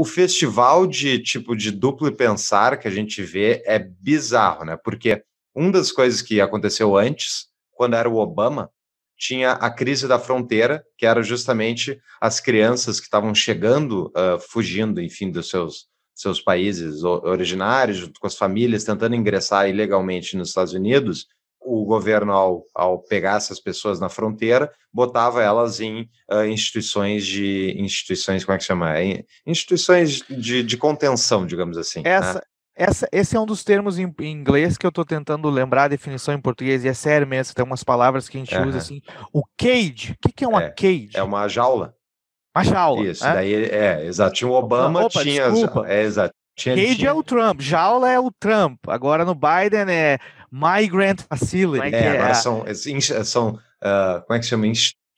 o festival de tipo de duplo pensar que a gente vê é bizarro, né? Porque uma das coisas que aconteceu antes, quando era o Obama, tinha a crise da fronteira, que era justamente as crianças que estavam chegando, uh, fugindo, enfim, dos seus, seus países originários, junto com as famílias, tentando ingressar ilegalmente nos Estados Unidos, o governo, ao, ao pegar essas pessoas na fronteira, botava elas em uh, instituições de. instituições, como é que chama? Em, instituições de, de contenção, digamos assim. Né? Essa, né? Essa, esse é um dos termos em, em inglês que eu estou tentando lembrar a definição em português, e é sério mesmo, tem umas palavras que a gente uhum. usa assim. O cage, o que, que é uma é, cage? É uma jaula. Uma jaula. Isso, é? daí é, exato. Tinha o Obama, Opa, tinha. Desculpa. É, exato. cage é o Trump, jaula é o Trump. Agora no Biden é Migrant Facility. É, é, é, agora são, são uh, como é que chama?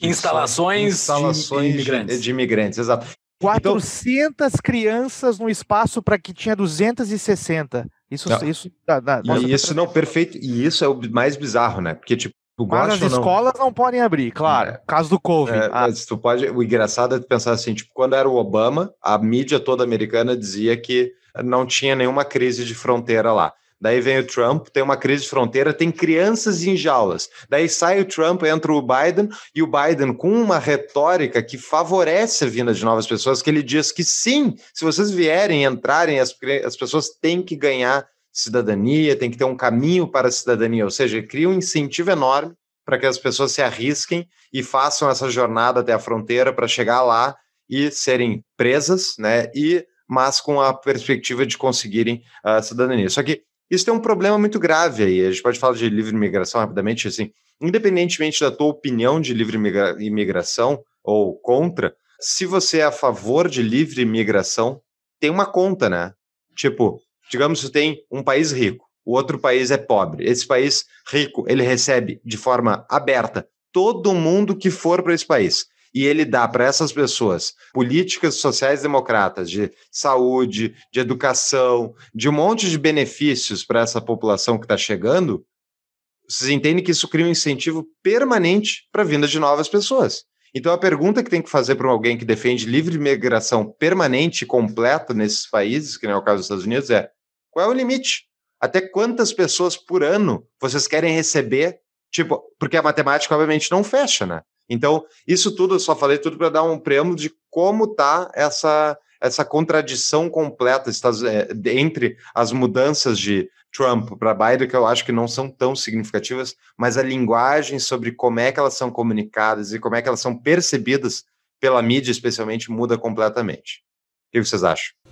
instalações, instalações de, imigrantes. de imigrantes, exato. 400 então, crianças no espaço para que tinha 260. Isso, não. isso, dá, da. e isso não perfeito. E isso é o mais bizarro, né? Porque tipo Mas as escolas não podem abrir, claro. É. Caso do Covid. É, ah. tu pode. O engraçado é pensar assim, tipo, quando era o Obama, a mídia toda americana dizia que não tinha nenhuma crise de fronteira lá. Daí vem o Trump, tem uma crise de fronteira, tem crianças em jaulas. Daí sai o Trump, entra o Biden, e o Biden, com uma retórica que favorece a vinda de novas pessoas, que ele diz que sim, se vocês vierem, entrarem, as, as pessoas têm que ganhar cidadania, tem que ter um caminho para a cidadania, ou seja, cria um incentivo enorme para que as pessoas se arrisquem e façam essa jornada até a fronteira para chegar lá e serem presas, né? E mas com a perspectiva de conseguirem a ah, cidadania. Só que isso tem um problema muito grave aí. A gente pode falar de livre imigração rapidamente, assim, independentemente da tua opinião de livre imigração ou contra, se você é a favor de livre imigração, tem uma conta, né? Tipo, digamos que tem um país rico, o outro país é pobre. Esse país rico, ele recebe de forma aberta todo mundo que for para esse país e ele dá para essas pessoas políticas sociais democratas de saúde, de educação, de um monte de benefícios para essa população que está chegando, vocês entendem que isso cria um incentivo permanente para a vinda de novas pessoas. Então, a pergunta que tem que fazer para alguém que defende livre migração permanente e completa nesses países, que não é o caso dos Estados Unidos, é qual é o limite? Até quantas pessoas por ano vocês querem receber? Tipo, porque a matemática obviamente não fecha, né? Então, isso tudo, eu só falei tudo para dar um preâmbulo de como está essa, essa contradição completa eh, entre as mudanças de Trump para Biden, que eu acho que não são tão significativas, mas a linguagem sobre como é que elas são comunicadas e como é que elas são percebidas pela mídia, especialmente, muda completamente. O que vocês acham?